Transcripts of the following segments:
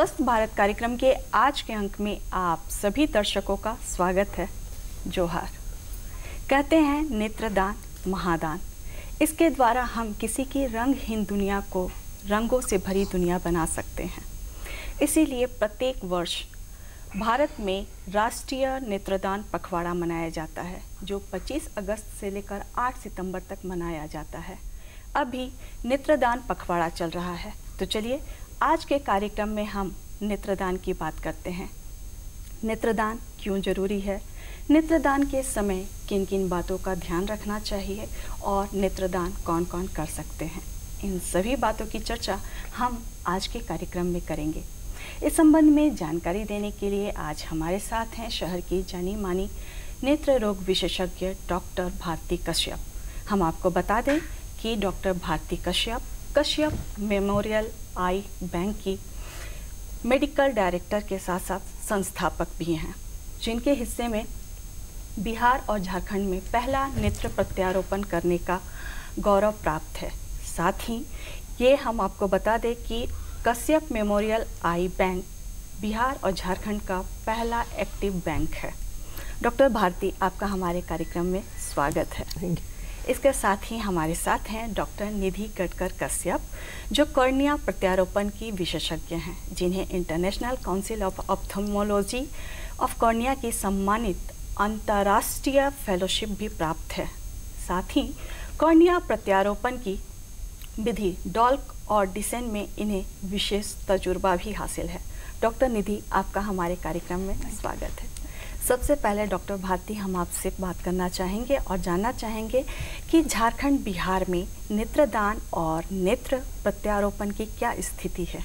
स्वस्थ भारत कार्यक्रम के आज के अंक में आप सभी दर्शकों का स्वागत है जोहार कहते हैं नेत्रदान महादान इसके द्वारा हम किसी की रंगहीन दुनिया को रंगों से भरी दुनिया बना सकते हैं इसीलिए प्रत्येक वर्ष भारत में राष्ट्रीय नेत्रदान पखवाड़ा मनाया जाता है जो 25 अगस्त से लेकर 8 सितंबर तक मनाया जाता है अभी नेत्रदान पखवाड़ा चल रहा है तो चलिए आज के कार्यक्रम में हम नेत्रदान की बात करते हैं नेत्रदान क्यों ज़रूरी है नेत्रदान के समय किन किन बातों का ध्यान रखना चाहिए और नेत्रदान कौन कौन कर सकते हैं इन सभी बातों की चर्चा हम आज के कार्यक्रम में करेंगे इस संबंध में जानकारी देने के लिए आज हमारे साथ हैं शहर की जानी मानी नेत्र रोग विशेषज्ञ डॉक्टर भारती कश्यप हम आपको बता दें कि doctor Bharti Kashyap Kashyap memorial eye bank की मेडिकल डायरेक्टर के साथ साथ संस्थापक भी हैं जिनके हिस्से में बिहार और झारखंड में पहला नेत्र प्रत्यारोपण करने का गौरव प्राप्त है साथ ही ये हम आपको बता दें कि Kashyap memorial eye bank Bihar और झारखंड का पहला एक्टिव बैंक है डॉक्टर भारती आपका हमारे कार्यक्रम में स्वागत है इसके साथ ही हमारे साथ हैं डॉक्टर निधि कटकर कश्यप जो कर्णिया प्रत्यारोपण की विशेषज्ञ हैं जिन्हें international council of ophthalmology of cornea की सम्मानित अंतर्राष्ट्रीय फेलोशिप भी प्राप्त है साथ ही कर्निया प्रत्यारोपण की विधि डॉल्क और डिसेन में इन्हें विशेष तजुर्बा भी हासिल है डॉक्टर निधि आपका हमारे कार्यक्रम में स्वागत है सबसे पहले डॉक्टर भारती हम आपसे बात करना चाहेंगे और जानना चाहेंगे कि झारखंड बिहार में नेत्रदान और नेत्र प्रत्यारोपण की क्या स्थिति है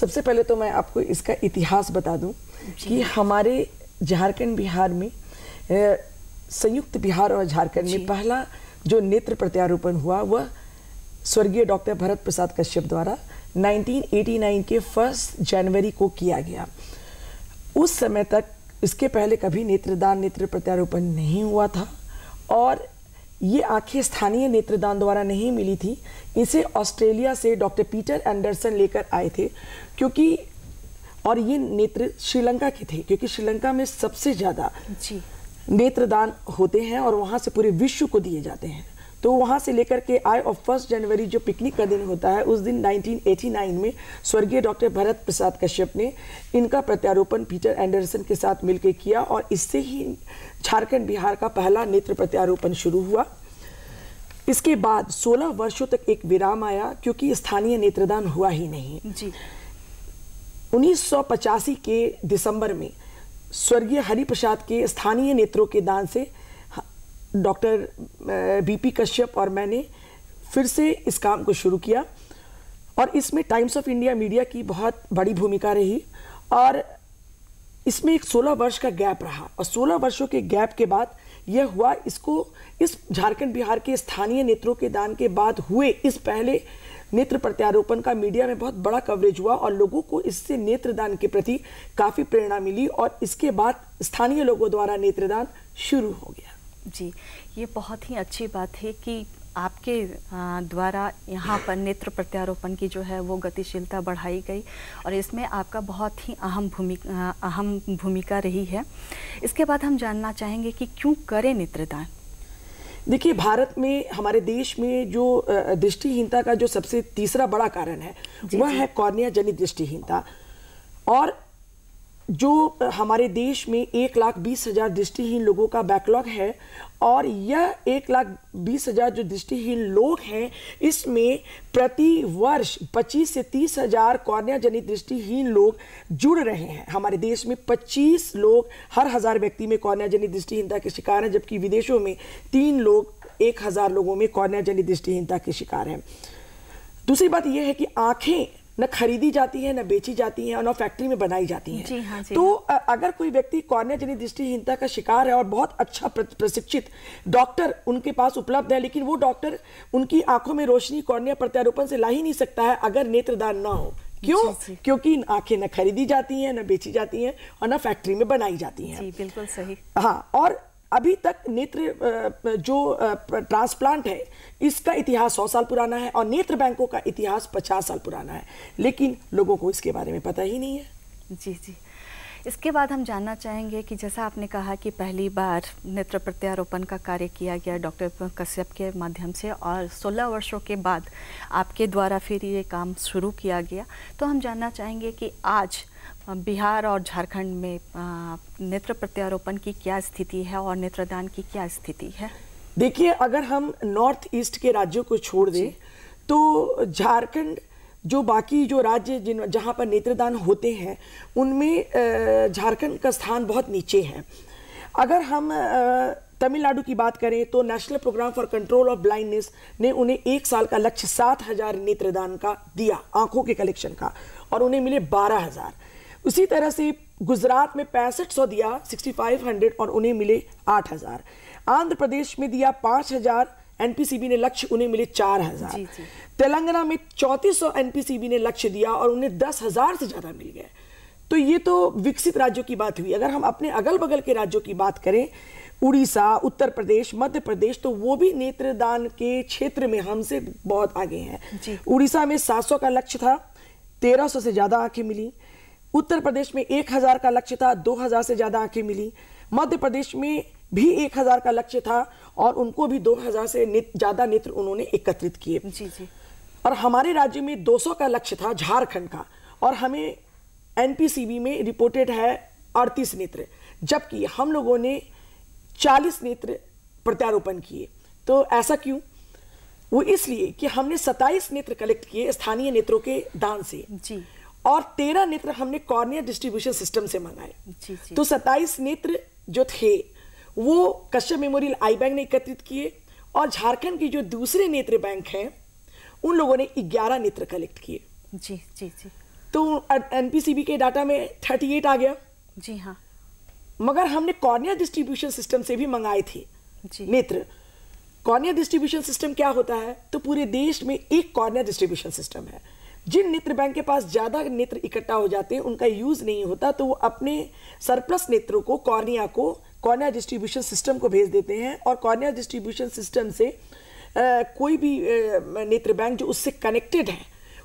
सबसे पहले तो मैं आपको इसका इतिहास बता दूं कि हमारे झारखंड बिहार में संयुक्त बिहार और झारखंड में पहला जो नेत्र प्रत्यारोपण हुआ वह स्वर्गीय डॉक्टर भरत प्रसाद कश्यप द्वारा 1989 के फर्स्ट जनवरी को किया गया उस समय तक इसके पहले कभी नेत्रदान नेत्र प्रत्यारोपण नहीं हुआ था और ये आंखें स्थानीय नेत्रदान द्वारा नहीं मिली थी इसे ऑस्ट्रेलिया से डॉक्टर पीटर एंडरसन लेकर आए थे क्योंकि और ये नेत्र श्रीलंका के थे क्योंकि श्रीलंका में सबसे ज़्यादा नेत्रदान होते हैं और वहाँ से पूरे विश्व को दिए जाते हैं तो वहाँ से लेकर के आए और फर्स्ट जनवरी जो पिकनिक का दिन होता है उस दिन 1989 में स्वर्गीय डॉक्टर भरत प्रसाद कश्यप ने इनका प्रत्यारोपण पीटर एंडरसन के साथ मिलकर किया और इससे ही झारखंड बिहार का पहला नेत्र प्रत्यारोपण शुरू हुआ इसके बाद 16 वर्षों तक एक विराम आया क्योंकि स्थानीय नेत्रदान हुआ ही नहीं जी उन्नीस के दिसंबर में स्वर्गीय हरिप्रसाद के स्थानीय नेत्रों के दान से डॉक्टर बीपी कश्यप और मैंने फिर से इस काम को शुरू किया और इसमें टाइम्स ऑफ इंडिया मीडिया की बहुत बड़ी भूमिका रही और इसमें एक 16 वर्ष का गैप रहा और 16 वर्षों के गैप के बाद यह हुआ इसको इस झारखंड बिहार के स्थानीय नेत्रों के दान के बाद हुए इस पहले नेत्र प्रत्यारोपण का मीडिया में बहुत बड़ा कवरेज हुआ और लोगों को इससे नेत्रदान के प्रति काफ़ी प्रेरणा मिली और इसके बाद स्थानीय लोगों द्वारा नेत्रदान शुरू हो गया जी ये बहुत ही अच्छी बात है कि आपके द्वारा यहाँ पर नेत्र प्रत्यारोपण की जो है वो गतिशीलता बढ़ाई गई और इसमें आपका बहुत ही अहम भूमिका अहम भूमिका रही है इसके बाद हम जानना चाहेंगे कि क्यों करें नेत्रदान देखिए भारत में हमारे देश में जो दृष्टिहीनता का जो सबसे तीसरा बड़ा कारण है वह है कॉर्निया जनित दृष्टिहीनता और जो हमारे देश में एक लाख बीस हज़ार दृष्टिहीन लोगों का बैकलॉग है और यह एक लाख बीस हज़ार जो दृष्टिहीन लोग हैं इसमें प्रति वर्ष पच्चीस से तीस हज़ार कौर्निया जनित दृष्टिहीन लोग जुड़ रहे हैं हमारे देश में पच्चीस लोग हर हज़ार व्यक्ति में कौर्निया जनित दृष्टिहीनता के शिकार हैं जबकि विदेशों में तीन लोग एक हज़ार लोगों में कौर्निया जनित दृष्टिहीनता के शिकार हैं दूसरी बात यह है कि आँखें न खरीदी जाती है न बेची जाती है और न फैक्ट्री में बनाई जाती है जी हाँ, जी तो हाँ। अगर कोई व्यक्ति कॉर्निया जनित दृष्टिहीनता का शिकार है और बहुत अच्छा प्रशिक्षित डॉक्टर उनके पास उपलब्ध है लेकिन वो डॉक्टर उनकी आंखों में रोशनी कॉर्निया प्रत्यारोपण से ला ही नहीं सकता है अगर नेत्रदान ना हो क्यों क्योंकि आंखें न खरीदी जाती हैं न बेची जाती हैं और न फैक्ट्री में बनाई जाती हैं बिल्कुल सही हाँ और अभी तक नेत्र जो ट्रांसप्लांट है इसका इतिहास सौ साल पुराना है और नेत्र बैंकों का इतिहास पचास साल पुराना है लेकिन लोगों को इसके बारे में पता ही नहीं है जी जी इसके बाद हम जानना चाहेंगे कि जैसा आपने कहा कि पहली बार नेत्र प्रत्यारोपण का कार्य किया गया डॉक्टर कश्यप के माध्यम से और 16 वर्षों के बाद आपके द्वारा फिर ये काम शुरू किया गया तो हम जानना चाहेंगे कि आज बिहार और झारखंड में नेत्र प्रत्यारोपण की क्या स्थिति है और नेत्रदान की क्या स्थिति है देखिए अगर हम नॉर्थ ईस्ट के राज्यों को छोड़ दें तो झारखंड जो बाकी जो राज्य जिन जहाँ पर नेत्रदान होते हैं उनमें झारखंड का स्थान बहुत नीचे है अगर हम तमिलनाडु की बात करें तो national programme for control of blindness ने उन्हें एक साल का लक्ष्य सात हजार नेत्रदान का दिया आंखों के कलेक्शन का और उन्हें मिले बारह हजार उसी तरह से गुजरात में पैंसठ सौ दिया सिक्सटी फाइव हंड्रेड और उन्हें मिले आठ हजार आंध्र प्रदेश में दिया पाँच हजार एनपीसीबी ने लक्ष्य उन्हें मिले चार हजार तेलंगाना में चौतीस सौ एनपीसीबी ने लक्ष्य दिया और उन्हें दस हजार से ज्यादा मिल गए तो ये तो विकसित राज्यों की बात हुई अगर हम अपने अगल बगल के राज्यों की बात करें उड़ीसा उत्तर प्रदेश मध्य प्रदेश तो वो भी नेत्रदान के क्षेत्र में हमसे बहुत आगे हैं उड़ीसा में 700 का लक्ष्य था 1300 से ज़्यादा आंखें मिली उत्तर प्रदेश में 1000 का लक्ष्य था 2000 से ज़्यादा आंखें मिली मध्य प्रदेश में भी एक हजार का लक्ष्य था और उनको भी दो हजार से नित, ज्यादा नेत्र उन्होंने एकत्रित किए जी जी और हमारे राज्य में 200 का लक्ष्य था झारखंड का और हमें एनपीसीबी में रिपोर्टेड है अड़तीस नेत्र जबकि हम लोगों ने चालीस नेत्र प्रत्यारोपण किए तो ऐसा क्यों वो इसलिए कि हमने 27 नेत्र कलेक्ट किए स्थानीय नेत्रों के दान से जी और तेरह नेत्र हमने कॉर्नियर डिस्ट्रीब्यूशन सिस्टम से मंगाए तो सताइस नेत्र जो थे वो कश्यप मेमोरियल आई बैंक ने एकत्रित किए और झारखंड के जो दूसरे नेत्र बैंक हैं उन लोगों ने 11 नेत्र कलेक्ट किए जी जी जी तो एनपीसीबी के डाटा में 38 आ गया जी हाँ मगर हमने कॉर्निया डिस्ट्रीब्यूशन सिस्टम से भी मंगाए थे जी नेत्र कॉर्निया डिस्ट्रीब्यूशन सिस्टम क्या होता है तो पूरे देश में एक कॉर्निया डिस्ट्रीब्यूशन सिस्टम है जिन नेत्र बैंक के पास ज़्यादा नेत्र इकट्ठा हो जाते हैं उनका यूज़ नहीं होता तो वो अपने सरप्लस नेत्रों को कॉर्निया को कॉर्नर डिस्ट्रीब्यूशन सिस्टम को भेज देते हैं और कॉर्नर डिस्ट्रीब्यूशन सिस्टम से आ, कोई भी नेत्र बैंक जो उससे कनेक्टेड है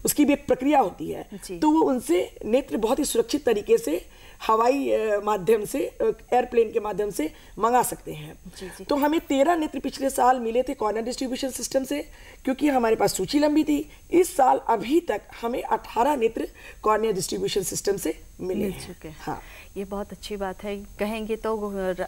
उसकी भी एक प्रक्रिया होती है तो वो उनसे नेत्र बहुत ही सुरक्षित तरीके से हवाई माध्यम से एयरप्लेन के माध्यम से मंगा सकते हैं जी, जी. तो हमें तेरह नेत्र पिछले साल मिले थे कॉर्नर डिस्ट्रीब्यूशन सिस्टम से क्योंकि हमारे पास सूची लंबी थी इस साल अभी तक हमें अठारह नेत्र कॉर्नर डिस्ट्रीब्यूशन सिस्टम से मिले हैं हाँ ये बहुत अच्छी बात है कहेंगे तो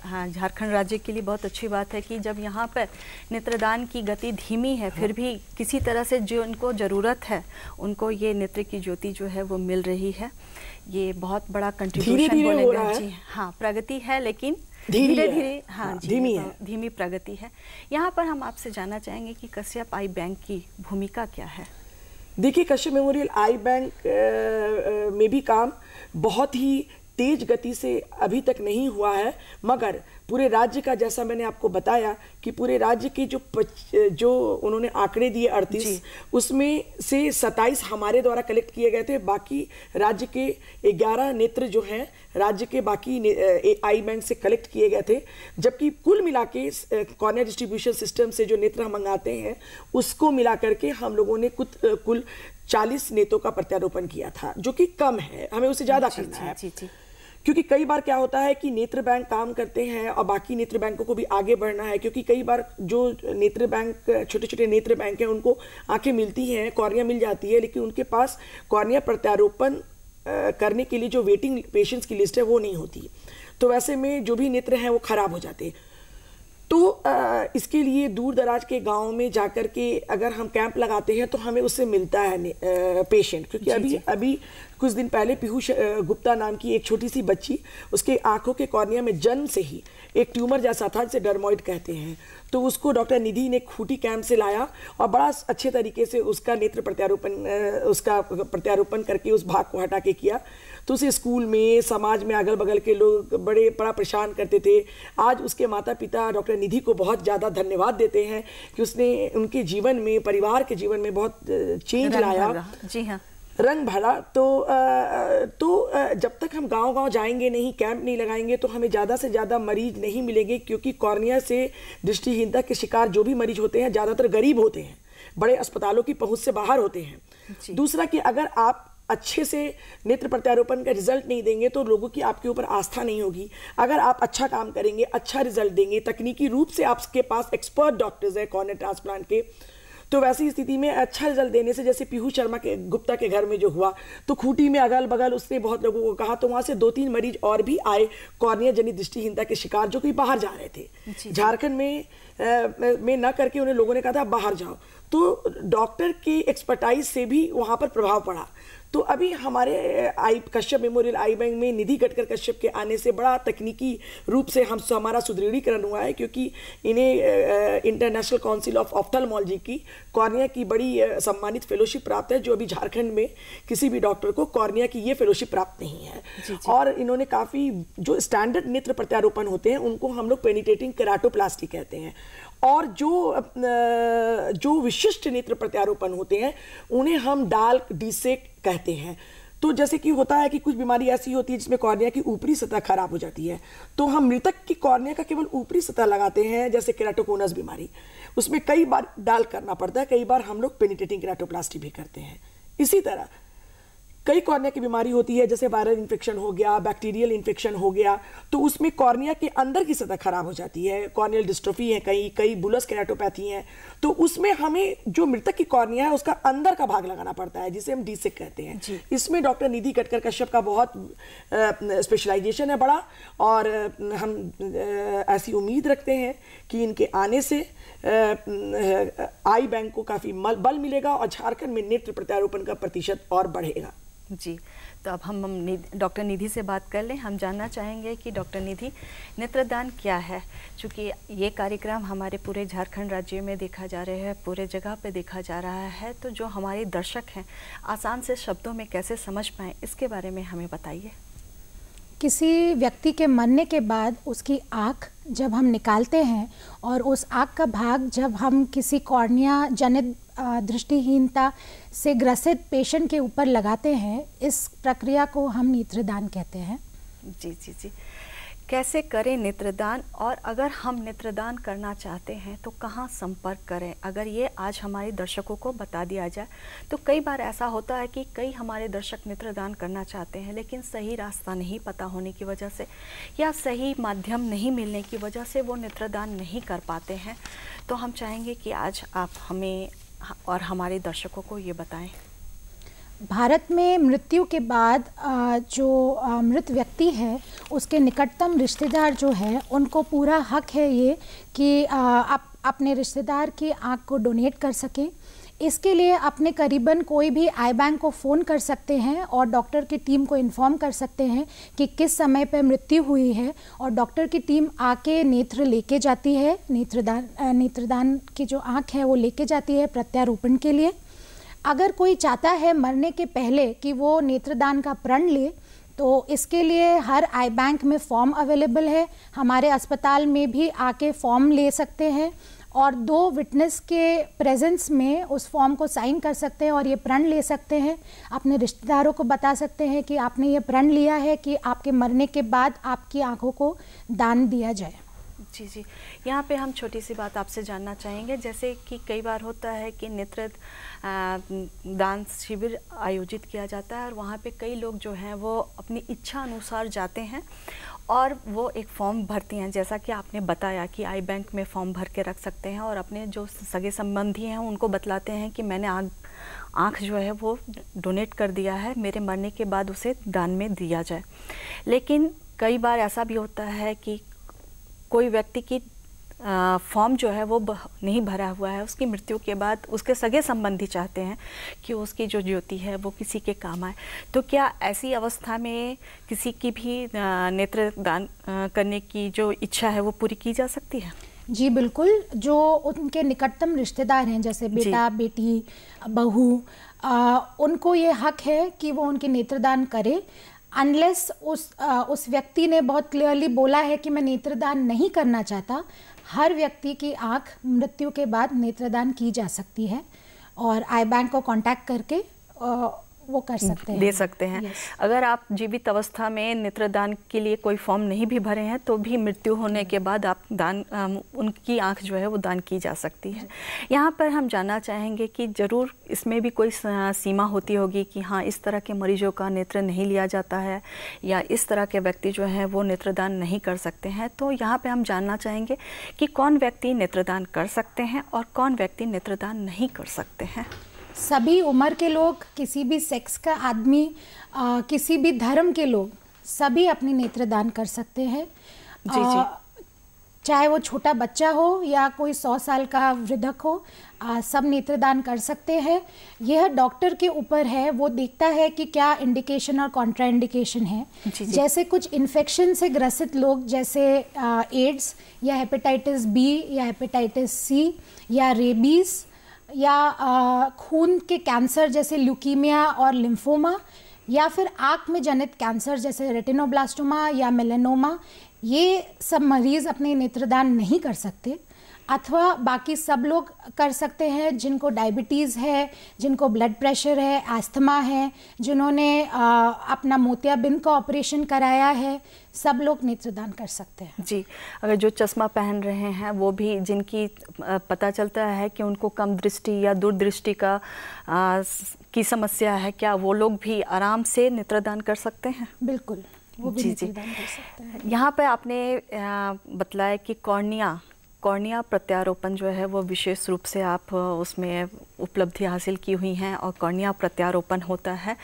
हाँ झारखंड राज्य के लिए बहुत अच्छी बात है कि जब यहाँ पर नेत्रदान की गति धीमी है फिर भी किसी तरह से जो उनको ज़रूरत है उनको ये नेत्र की ज्योति जो है वो मिल रही है ये बहुत बड़ा कंट्रीब्यूशन बोलेंगे जी हाँ प्रगति है लेकिन धीरे धीरे हाँ, हाँ जी धीमी तो है धीमी प्रगति है यहाँ पर हम आपसे जानना चाहेंगे कि कश्यप आई बैंक की भूमिका क्या है देखिए कश्यप मेमोरियल आई बैंक में भी काम बहुत ही तेज गति से अभी तक नहीं हुआ है मगर पूरे राज्य का जैसा मैंने आपको बताया कि पूरे राज्य की जो जो उन्होंने आंकड़े दिए अड़तीस उसमें से सत्ताईस हमारे द्वारा कलेक्ट किए गए थे बाकी राज्य के ग्यारह नेत्र जो हैं राज्य के बाकी आई बैंक से कलेक्ट किए गए थे जबकि कुल मिला के कॉर्नर डिस्ट्रीब्यूशन सिस्टम से जो नेत्र हम मंगाते हैं उसको मिला करके हम लोगों ने कुछ कुल चालीस नेतों का प्रत्यारोपण किया था जो कि कम है हमें उसे ज़्यादा करना जी, है जी, जी, जी. क्योंकि कई बार क्या होता है कि नेत्र बैंक काम करते हैं और बाकी नेत्र बैंकों को भी आगे बढ़ना है क्योंकि कई बार जो नेत्र बैंक छोटे छोटे नेत्र बैंक हैं उनको आंखें मिलती हैं कॉर्निया मिल जाती है लेकिन उनके पास कॉर्निया प्रत्यारोपण करने के लिए जो वेटिंग पेशेंट्स की लिस्ट है वो नहीं होती तो वैसे में जो भी नेत्र हैं वो खराब हो जाते हैं तो आ, इसके लिए दूर दराज के गाँव में जाकर के अगर हम कैंप लगाते हैं तो हमें उससे मिलता है पेशेंट क्योंकि अभी जी. अभी कुछ दिन पहले पीहूष गुप्ता नाम की एक छोटी सी बच्ची उसके आंखों के कॉर्निया में जन्म से ही एक ट्यूमर जैसा था जिसे डरमोइड कहते हैं तो उसको डॉक्टर निधि ने खूटी कैंप से लाया और बड़ा अच्छे तरीके से उसका नेत्र प्रत्यारोपण उसका प्रत्यारोपण करके उस भाग को हटा के किया तो उसे स्कूल में समाज में अगल बगल के लोग बड़े बड़ा परेशान करते थे आज उसके माता पिता डॉक्टर निधि को बहुत ज़्यादा धन्यवाद देते हैं कि उसने उनके जीवन में परिवार के जीवन में बहुत चेंज लाया जी हाँ रंग भरा तो आ, तो आ, जब तक हम गांव गांव जाएंगे नहीं कैंप नहीं लगाएंगे तो हमें ज़्यादा से ज़्यादा मरीज नहीं मिलेंगे क्योंकि कॉर्निया से दृष्टिहीनता के शिकार जो भी मरीज होते हैं ज़्यादातर गरीब होते हैं बड़े अस्पतालों की पहुंच से बाहर होते हैं दूसरा कि अगर आप अच्छे से नेत्र प्रत्यारोपण का रिजल्ट नहीं देंगे तो लोगों की आपके ऊपर आस्था नहीं होगी अगर आप अच्छा काम करेंगे अच्छा रिजल्ट देंगे तकनीकी रूप से आपके पास एक्सपर्ट डॉक्टर्स हैं कॉर्नर ट्रांसप्लांट के तो वैसी स्थिति में अच्छा रिजल्ट देने से जैसे पीहू शर्मा के गुप्ता के घर में जो हुआ तो खूटी में अगल बगल उसने बहुत लोगों को कहा तो वहाँ से दो तीन मरीज और भी आए कॉर्निया जनित दृष्टिहीनता के शिकार जो कि बाहर जा रहे थे झारखंड में आ, में ना करके उन्हें लोगों ने कहा था बाहर जाओ तो डॉक्टर की एक्सपर्टाइज से भी वहाँ पर प्रभाव पड़ा तो अभी हमारे eye Kashyap memorial eye bank में निधि गटकर कश्यप के आने से बड़ा तकनीकी रूप से हम हमारा सुदृढ़ीकरण हुआ है क्योंकि इन्हें इंटरनेशनल काउंसिल ऑफ ऑफ्थलमोलॉजी की कॉर्निया की बड़ी सम्मानित फेलोशिप प्राप्त है जो अभी झारखंड में किसी भी डॉक्टर को कॉर्निया की ये फेलोशिप प्राप्त नहीं है जी जी। और इन्होंने काफ़ी जो स्टैंडर्ड नेत्र प्रत्यारोपण होते हैं उनको हम लोग पेनिटेटिंग कराटोप्लास्टी कहते हैं और जो जो विशिष्ट नेत्र प्रत्यारोपण होते हैं उन्हें हम डाल डिसेक कहते हैं तो जैसे कि होता है कि कुछ बीमारी ऐसी होती है जिसमें कॉर्निया की ऊपरी सतह खराब हो जाती है तो हम मृतक की कॉर्निया का केवल ऊपरी सतह लगाते हैं जैसे केराटोकोनस बीमारी उसमें कई बार डाल करना पड़ता है कई बार हम लोग पेनिटेटिंग केराटोप्लास्टी भी करते हैं इसी तरह कई कॉर्निया की बीमारी होती है जैसे वायरल इन्फेक्शन हो गया बैक्टीरियल इन्फेक्शन हो गया तो उसमें कॉर्निया के अंदर की सतह खराब हो जाती है कॉर्नियल डिस्ट्रोफी है कई कई बुलस केराटोपैथी हैं तो उसमें हमें जो मृतक की कॉर्निया है उसका अंदर का भाग लगाना पड़ता है जिसे हम डीसेक कहते हैं इसमें डॉक्टर निधि कटकर कश्यप का बहुत स्पेशलाइजेशन है बड़ा और हम ऐसी उम्मीद रखते हैं कि इनके आने से आई बैंक को काफ़ी बल मिलेगा और झारखंड में नेत्र प्रत्यारोपण का प्रतिशत और बढ़ेगा जी तो अब हम, डॉक्टर निधि से बात कर लें हम जानना चाहेंगे कि डॉक्टर निधि नेत्रदान क्या है क्योंकि ये कार्यक्रम हमारे पूरे झारखंड राज्य में देखा जा रहा है पूरे जगह पे देखा जा रहा है तो जो हमारे दर्शक हैं आसान से शब्दों में कैसे समझ पाएँ इसके बारे में हमें बताइए किसी व्यक्ति के मरने के बाद उसकी आँख जब हम निकालते हैं और उस आँख का भाग जब हम किसी कॉर्निया जनित दृष्टिहीनता से ग्रसित पेशेंट के ऊपर लगाते हैं इस प्रक्रिया को हम नेत्रदान कहते हैं जी जी जी कैसे करें नेत्रदान और अगर हम नेत्रदान करना चाहते हैं तो कहाँ संपर्क करें अगर ये आज हमारे दर्शकों को बता दिया जाए तो कई बार ऐसा होता है कि कई हमारे दर्शक नेत्रदान करना चाहते हैं लेकिन सही रास्ता नहीं पता होने की वजह से या सही माध्यम नहीं मिलने की वजह से वो नेत्रदान नहीं कर पाते हैं तो हम चाहेंगे कि आज आप हमें और हमारे दर्शकों को ये बताएं भारत में मृत्यु के बाद जो मृत व्यक्ति है उसके निकटतम रिश्तेदार जो है उनको पूरा हक है ये कि आप अपने रिश्तेदार की आँख को डोनेट कर सकें इसके लिए अपने करीबन कोई भी आई बैंक को फ़ोन कर सकते हैं और डॉक्टर की टीम को इन्फॉर्म कर सकते हैं कि किस समय पर मृत्यु हुई है और डॉक्टर की टीम आके नेत्र लेके जाती है नेत्रदान नेत्रदान की जो आँख है वो लेके जाती है प्रत्यारोपण के लिए अगर कोई चाहता है मरने के पहले कि वो नेत्रदान का प्रण ले तो इसके लिए हर आई बैंक में फॉर्म अवेलेबल है हमारे अस्पताल में भी आके फॉर्म ले सकते हैं और दो विटनेस के प्रेजेंस में उस फॉर्म को साइन कर सकते हैं और ये प्रण ले सकते हैं अपने रिश्तेदारों को बता सकते हैं कि आपने ये प्रण लिया है कि आपके मरने के बाद आपकी आंखों को दान दिया जाए जी जी यहाँ पे हम छोटी सी बात आपसे जानना चाहेंगे जैसे कि कई बार होता है कि नेत्र दान शिविर आयोजित किया जाता है और वहाँ पे कई लोग जो हैं वो अपनी इच्छा अनुसार जाते हैं और वो एक फॉर्म भरती हैं जैसा कि आपने बताया कि आई बैंक में फॉर्म भर के रख सकते हैं और अपने जो सगे संबंधी हैं उनको बतलाते हैं कि मैंने आग आँख जो है वो डोनेट कर दिया है मेरे मरने के बाद उसे दान में दिया जाए लेकिन कई बार ऐसा भी होता है कि कोई व्यक्ति की फॉर्म जो है वो नहीं भरा हुआ है उसकी मृत्यु के बाद उसके सगे संबंधी चाहते हैं कि उसकी जो ज्योति है वो किसी के काम आए तो क्या ऐसी अवस्था में किसी की भी नेत्र दान करने की जो इच्छा है वो पूरी की जा सकती है जी बिल्कुल जो उनके निकटतम रिश्तेदार हैं जैसे बेटा बेटी बहू उनको ये हक है कि वो उनके नेत्रदान करें अनलेस उस आ, उस व्यक्ति ने बहुत क्लियरली बोला है कि मैं नेत्रदान नहीं करना चाहता हर व्यक्ति की आँख मृत्यु के बाद नेत्रदान की जा सकती है और आई बैंक को कांटेक्ट करके वो कर सकते हैं दे सकते हैं अगर आप जीवित अवस्था में नेत्रदान के लिए कोई फॉर्म नहीं भी भरे हैं तो भी मृत्यु होने के बाद आप दान उनकी आंख जो है वो दान की जा सकती है यहाँ पर हम जानना चाहेंगे कि ज़रूर इसमें भी कोई सीमा होती होगी कि हाँ इस तरह के मरीजों का नेत्र नहीं लिया जाता है या इस तरह के व्यक्ति जो है वो नेत्रदान नहीं कर सकते हैं तो यहाँ पर हम जानना चाहेंगे कि कौन व्यक्ति नेत्रदान कर सकते हैं और कौन व्यक्ति नेत्रदान नहीं कर सकते हैं सभी उम्र के लोग किसी भी सेक्स का आदमी किसी भी धर्म के लोग सभी अपनी नेत्रदान कर सकते हैं जी जी चाहे वो छोटा बच्चा हो या कोई सौ साल का वृद्धक हो आ, सब नेत्रदान कर सकते हैं यह डॉक्टर के ऊपर है वो देखता है कि क्या इंडिकेशन और कॉन्ट्राइंडिकेशन है जी जी। जैसे कुछ इन्फेक्शन से ग्रसित लोग जैसे एड्स या हेपेटाइटिस बी या हेपेटाइटिस सी या रेबीज़ या खून के कैंसर जैसे ल्यूकीमिया और लिम्फोमा या फिर आँख में जनित कैंसर जैसे रेटिनोब्लास्टोमा या मेलेनोमा ये सब मरीज़ अपने नेत्रदान नहीं कर सकते अथवा बाकी सब लोग कर सकते हैं जिनको डायबिटीज़ है जिनको ब्लड प्रेशर है एस्थमा है जिन्होंने अपना मोतियाबिंद का ऑपरेशन कराया है सब लोग नेत्रदान कर सकते हैं जी अगर जो चश्मा पहन रहे हैं वो भी जिनकी पता चलता है कि उनको कम दृष्टि या दूरदृष्टि का आ, की समस्या है क्या वो लोग भी आराम से नेत्रदान कर सकते हैं बिल्कुल वो भी जी जी यहाँ पे आपने बतलाया कि कॉर्निया कॉर्निया प्रत्यारोपण जो है वो विशेष रूप से आप उसमें उपलब्धि हासिल की हुई हैं और कॉर्निया प्रत्यारोपण होता है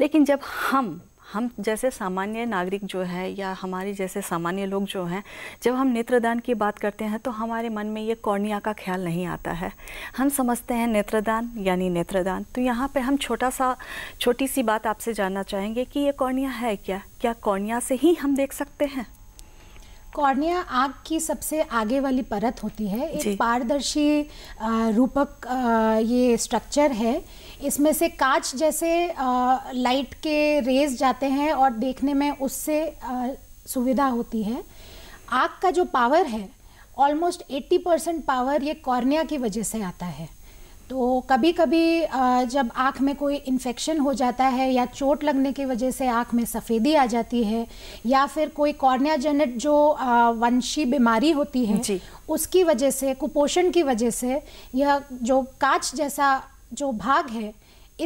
लेकिन जब हम हम जैसे सामान्य नागरिक जो है या हमारे जैसे सामान्य लोग जो हैं जब हम नेत्रदान की बात करते हैं तो हमारे मन में ये कॉर्निया का ख्याल नहीं आता है हम समझते हैं नेत्रदान यानी नेत्रदान तो यहाँ पे हम छोटा सा छोटी सी बात आपसे जानना चाहेंगे कि ये कॉर्निया है क्या क्या कॉर्निया से ही हम देख सकते हैं कॉर्निया आग की सबसे आगे वाली परत होती है एक पारदर्शी रूपक ये स्ट्रक्चर है इसमें से कांच जैसे लाइट के रेज जाते हैं और देखने में उससे सुविधा होती है आग का जो पावर है ऑलमोस्ट 80 परसेंट पावर ये कॉर्निया की वजह से आता है तो कभी कभी जब आँख में कोई इन्फेक्शन हो जाता है या चोट लगने की वजह से आँख में सफ़ेदी आ जाती है या फिर कोई कॉर्निया जो वंशी बीमारी होती है उसकी वजह से कुपोषण की वजह से यह जो कांच जैसा जो भाग है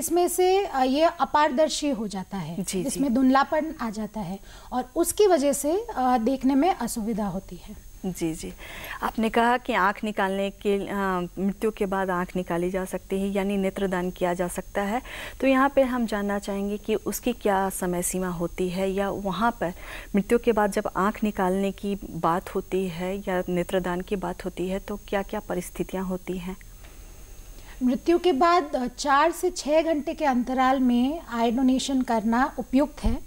इसमें से ये अपारदर्शी हो जाता है इसमें धुंधलापन आ जाता है और उसकी वजह से देखने में असुविधा होती है जी जी आपने कहा कि आँख निकालने के मृत्यु के बाद आँख निकाली जा सकती है यानी नेत्रदान किया जा सकता है तो यहाँ पे हम जानना चाहेंगे कि उसकी क्या समय सीमा होती है या वहाँ पर मृत्यु के बाद जब आँख निकालने की बात होती है या नेत्रदान की बात होती है तो क्या क्या परिस्थितियाँ होती हैं मृत्यु के बाद चार से छः घंटे के अंतराल में डोनेशन करना उपयुक्त है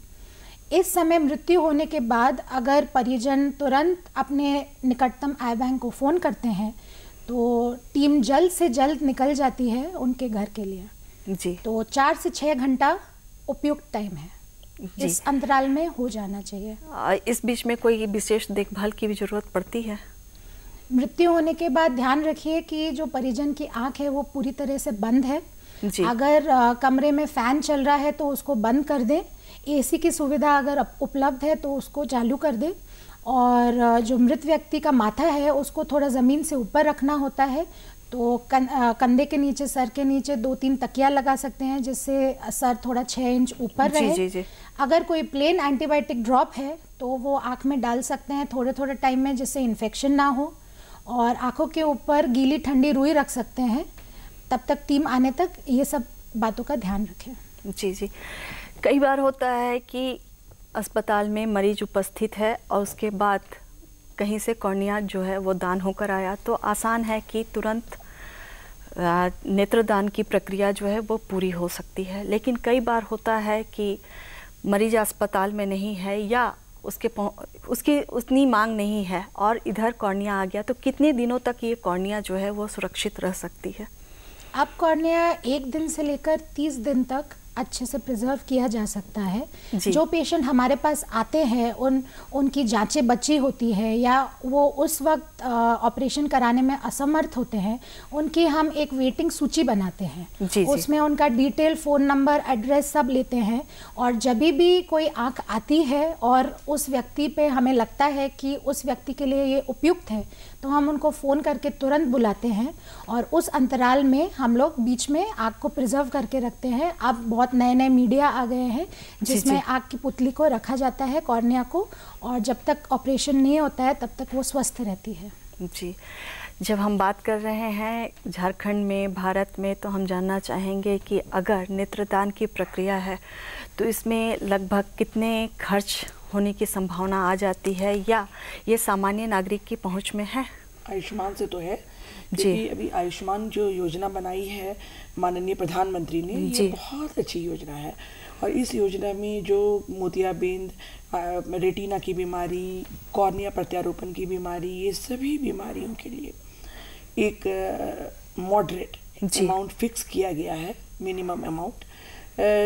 इस समय मृत्यु होने के बाद अगर परिजन तुरंत अपने निकटतम आय बैंक को फ़ोन करते हैं तो टीम जल्द से जल्द निकल जाती है उनके घर के लिए जी तो चार से छः घंटा उपयुक्त टाइम है इस अंतराल में हो जाना चाहिए इस बीच में कोई विशेष देखभाल की भी जरूरत पड़ती है मृत्यु होने के बाद ध्यान रखिए कि जो परिजन की आंख है वो पूरी तरह से बंद है जी। अगर आ, कमरे में फैन चल रहा है तो उसको बंद कर दें एसी की सुविधा अगर उपलब्ध है तो उसको चालू कर दें और जो मृत व्यक्ति का माथा है उसको थोड़ा ज़मीन से ऊपर रखना होता है तो कं, कंधे के नीचे सर के नीचे दो तीन तकिया लगा सकते हैं जिससे सर थोड़ा छः इंच ऊपर रहे जी, जी. अगर कोई प्लेन एंटीबायोटिक ड्रॉप है तो वो आँख में डाल सकते हैं थोड़े थोड़े टाइम में जिससे इन्फेक्शन ना हो और आँखों के ऊपर गीली ठंडी रुई रख सकते हैं तब तक टीम आने तक ये सब बातों का ध्यान रखें जी जी कई बार होता है कि अस्पताल में मरीज उपस्थित है और उसके बाद कहीं से कॉर्निया जो है वो दान होकर आया तो आसान है कि तुरंत नेत्रदान की प्रक्रिया जो है वो पूरी हो सकती है लेकिन कई बार होता है कि मरीज अस्पताल में नहीं है या उसके उसकी उतनी मांग नहीं है और इधर कॉर्निया आ गया तो कितने दिनों तक ये कॉर्निया जो है वो सुरक्षित रह सकती है आप कॉर्निया एक दिन से लेकर तीस दिन तक अच्छे से प्रिजर्व किया जा सकता है जो पेशेंट हमारे पास आते हैं उन उनकी जांचें बची होती है या वो उस वक्त ऑपरेशन कराने में असमर्थ होते हैं उनकी हम एक वेटिंग सूची बनाते हैं उसमें उनका डिटेल फ़ोन नंबर एड्रेस सब लेते हैं और जब भी कोई आँख आती है और उस व्यक्ति पे हमें लगता है कि उस व्यक्ति के लिए ये उपयुक्त है तो हम उनको फ़ोन करके तुरंत बुलाते हैं और उस अंतराल में हम लोग बीच में आँख को प्रिजर्व करके रखते हैं अब बहुत बहुत नए नए मीडिया आ गए हैं जिसमें आग की पुतली को रखा जाता है कॉर्निया को और जब तक ऑपरेशन नहीं होता है तब तक वो स्वस्थ रहती है जी जब हम बात कर रहे हैं झारखंड में भारत में तो हम जानना चाहेंगे कि अगर नेत्रदान की प्रक्रिया है तो इसमें लगभग कितने खर्च होने की संभावना आ जाती है या ये सामान्य नागरिक की पहुंच में है आयुष्मान से तो है क्योंकि अभी आयुष्मान जो योजना बनाई है माननीय प्रधानमंत्री ने ये बहुत अच्छी योजना है और इस योजना में जो मोतियाबिंद रेटिना की बीमारी कॉर्निया प्रत्यारोपण की बीमारी ये सभी बीमारियों के लिए एक मॉडरेट अमाउंट फिक्स किया गया है मिनिमम अमाउंट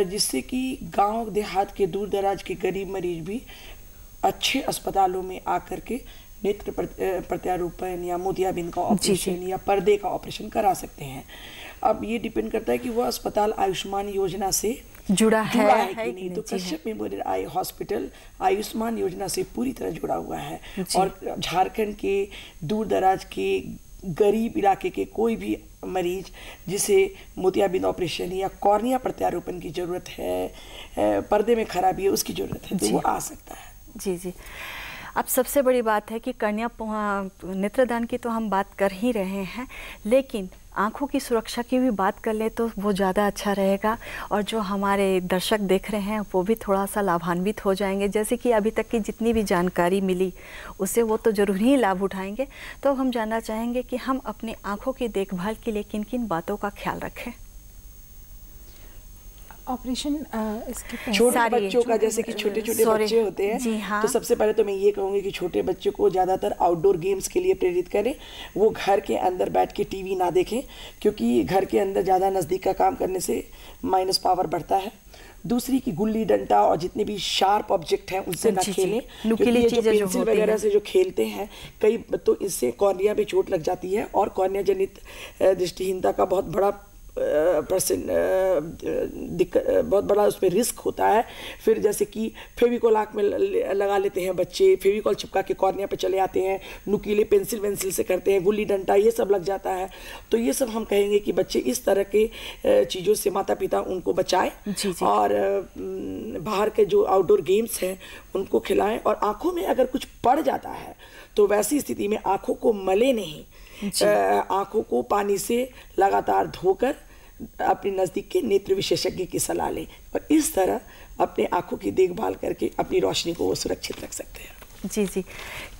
जिससे कि गांव देहात के दूर दराज के गरीब मरीज भी अच्छे अस्पतालों में आकर के नेत्र प्रत्यारोपण या मोतियाबिंद का ऑपरेशन या पर्दे का ऑपरेशन करा सकते हैं अब ये डिपेंड करता है कि वह अस्पताल आयुष्मान योजना से जुड़ा, है, जुड़ा है, है कि नहीं, नहीं तो कश्यप हाँ। मेमोरियल आई हॉस्पिटल आयुष्मान योजना से पूरी तरह जुड़ा हुआ है और झारखंड के दूर दराज के गरीब इलाके के कोई भी मरीज जिसे मोतियाबिंद ऑपरेशन या कॉर्निया प्रत्यारोपण की ज़रूरत है पर्दे में खराबी है उसकी ज़रूरत है तो वो आ सकता है जी जी अब सबसे बड़ी बात है कि कन्या नेत्रदान की तो हम बात कर ही रहे हैं लेकिन आँखों की सुरक्षा की भी बात कर ले तो वो ज़्यादा अच्छा रहेगा और जो हमारे दर्शक देख रहे हैं वो भी थोड़ा सा लाभान्वित हो जाएंगे जैसे कि अभी तक की जितनी भी जानकारी मिली उससे वो तो ज़रूर ही लाभ उठाएंगे तो हम जानना चाहेंगे कि हम अपनी आँखों की देखभाल के लिए किन किन बातों का ख्याल रखें ऑपरेशन छोटे बच्चों का जैसे कि छोटे छोटे बच्चे होते हैं हाँ। तो सबसे पहले तो मैं ये कहूँगी कि छोटे बच्चों को ज़्यादातर आउटडोर गेम्स के लिए प्रेरित करें वो घर के अंदर बैठ के टीवी ना देखें क्योंकि घर के अंदर ज़्यादा नज़दीक का काम करने से माइनस पावर बढ़ता है दूसरी की गुल्ली डंडा और जितने भी शार्प ऑब्जेक्ट हैं उनसे ना खेलें क्योंकि जो पेंसिल वगैरह से जो खेलते हैं कई तो इससे कॉर्निया पे चोट लग जाती है और कॉर्निया जनित दृष्टिहीनता का बहुत बड़ा परसेंट दिक्कत बहुत बड़ा उसमें रिस्क होता है फिर जैसे कि फेविकॉल आँख में लगा लेते हैं बच्चे फेविकॉल चिपका के कॉर्निया पे चले आते हैं नुकीले पेंसिल वेंसिल से करते हैं गुल्ली डंडा ये सब लग जाता है तो ये सब हम कहेंगे कि बच्चे इस तरह के चीज़ों से माता पिता उनको बचाएं और बाहर के जो आउटडोर गेम्स हैं उनको खिलाएं और आँखों में अगर कुछ पड़ जाता है तो वैसी स्थिति में आँखों को मले नहीं आंखों को पानी से लगातार धोकर अपने नज़दीक के नेत्र विशेषज्ञ की सलाह लें और इस तरह अपने आंखों की देखभाल करके अपनी रोशनी को वो सुरक्षित रख सकते हैं जी जी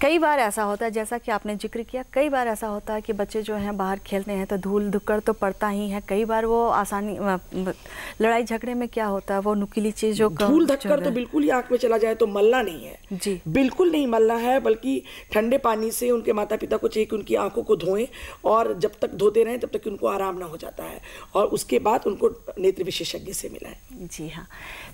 कई बार ऐसा होता है जैसा कि आपने जिक्र किया कई बार ऐसा होता है कि बच्चे जो हैं बाहर खेलते हैं तो धूल धुक्कड़ तो पड़ता ही है कई बार वो आसानी लड़ाई झगड़े में क्या होता है वो नुकीली चीज जो धूल धक्कर तो बिल्कुल ही आँख में चला जाए तो मलना नहीं है जी बिल्कुल नहीं मलना है बल्कि ठंडे पानी से उनके माता पिता को चाहिए कि उनकी आंखों को धोएं और जब तक धोते रहें तब तक उनको आराम ना हो जाता है और उसके बाद उनको नेत्र विशेषज्ञ से मिला है जी हाँ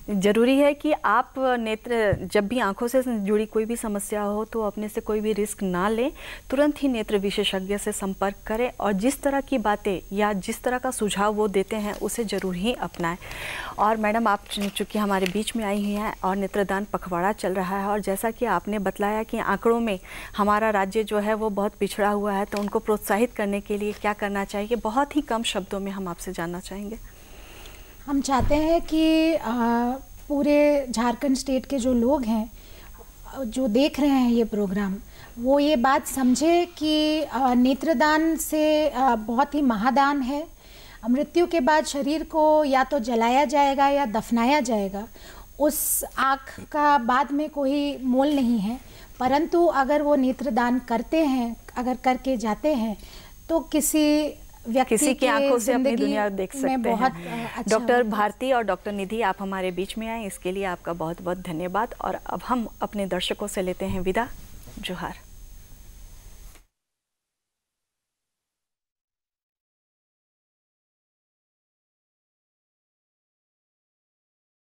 ज़रूरी है कि आप नेत्र जब भी आंखों से जुड़ी कोई भी समस्या हो तो अपने से से कोई भी रिस्क ना लें तुरंत ही नेत्र विशेषज्ञ से संपर्क करें और जिस तरह की बातें या जिस तरह का सुझाव वो देते हैं उसे ज़रूर ही अपनाएं और मैडम आप चूँकि हमारे बीच में आई हुई हैं और नेत्रदान पखवाड़ा चल रहा है और जैसा कि आपने बतलाया कि आंकड़ों में हमारा राज्य जो है वो बहुत पिछड़ा हुआ है तो उनको प्रोत्साहित करने के लिए क्या करना चाहिए बहुत ही कम शब्दों में हम आपसे जानना चाहेंगे हम चाहते हैं कि आ, पूरे झारखंड स्टेट के जो लोग हैं जो देख रहे हैं ये प्रोग्राम वो ये बात समझे कि नेत्रदान से बहुत ही महादान है मृत्यु के बाद शरीर को या तो जलाया जाएगा या दफनाया जाएगा उस आँख का बाद में कोई मोल नहीं है परंतु अगर वो नेत्रदान करते हैं अगर करके जाते हैं तो किसी किसी की आंखों से अपनी दुनिया देख सकते हैं अच्छा डॉक्टर भारती और डॉक्टर निधि आप हमारे बीच में आए इसके लिए आपका बहुत बहुत धन्यवाद और अब हम अपने दर्शकों से लेते हैं विदा जोहार